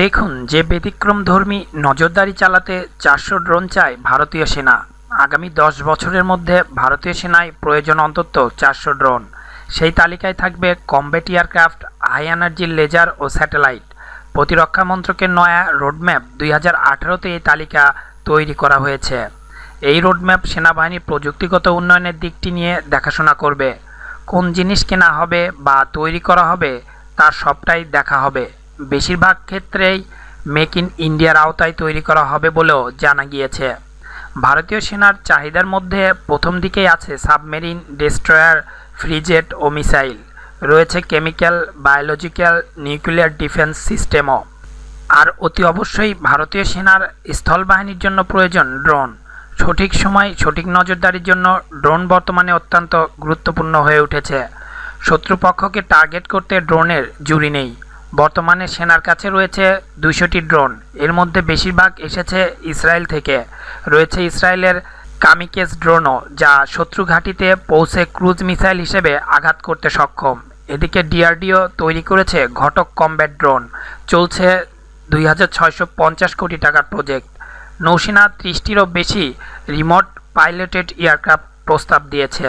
দেখুন যে ব্যতিক্রমধর্মী নজরদারি চালাতে চারশো ড্রোন চায় ভারতীয় সেনা আগামী দশ বছরের মধ্যে ভারতীয় সেনায় প্রয়োজন অন্তত চারশো ড্রোন সেই তালিকায় থাকবে combat aircraft high energy laser ও স্যাটেলাইট প্রতিরক্ষা মন্ত্রকের নয়া রোডম্যাপ দুই হাজার আঠারোতে এই তালিকা তৈরি করা হয়েছে এই রোডম্যাপ সেনাবাহিনীর প্রযুক্তিগত উন্নয়নের দিকটি নিয়ে দেখাশোনা করবে কোন জিনিস কেনা হবে বা তৈরি করা হবে তার সবটাই দেখা হবে বেশিরভাগ ক্ষেত্রেই মেক ইন ইন্ডিয়ার আওতায় তৈরি করা হবে বলেও জানা গিয়েছে ভারতীয় সেনার চাহিদার মধ্যে প্রথম দিকেই আছে সাবমেরিন ডেস্ট্রয়ার ফ্রিজেট ও মিসাইল রয়েছে কেমিক্যাল বায়োলজিক্যাল নিউক্লিয়ার ডিফেন্স সিস্টেমও আর অতি অবশ্যই ভারতীয় সেনার স্থলবাহিনীর জন্য প্রয়োজন ড্রোন সঠিক সময় সঠিক নজরদারির জন্য ড্রোন বর্তমানে অত্যন্ত গুরুত্বপূর্ণ হয়ে উঠেছে শত্রুপক্ষকে টার্গেট করতে ড্রোনের জুড়ি নেই বর্তমানে সেনার কাছে রয়েছে দুইশোটি ড্রোন এর মধ্যে বেশিরভাগ এসেছে ইসরায়েল থেকে রয়েছে ইসরায়েলের কামিকেস ড্রোনও যা শত্রু ঘাঁটিতে পৌঁছে ক্রুজ মিসাইল হিসেবে আঘাত করতে সক্ষম এদিকে ডিআরডিও তৈরি করেছে ঘটক কমব্যাট ড্রোন চলছে দুই কোটি টাকার প্রজেক্ট নৌসেনা ত্রিশটিরও বেশি রিমোট পাইলটেড এয়ারক্রাফট প্রস্তাব দিয়েছে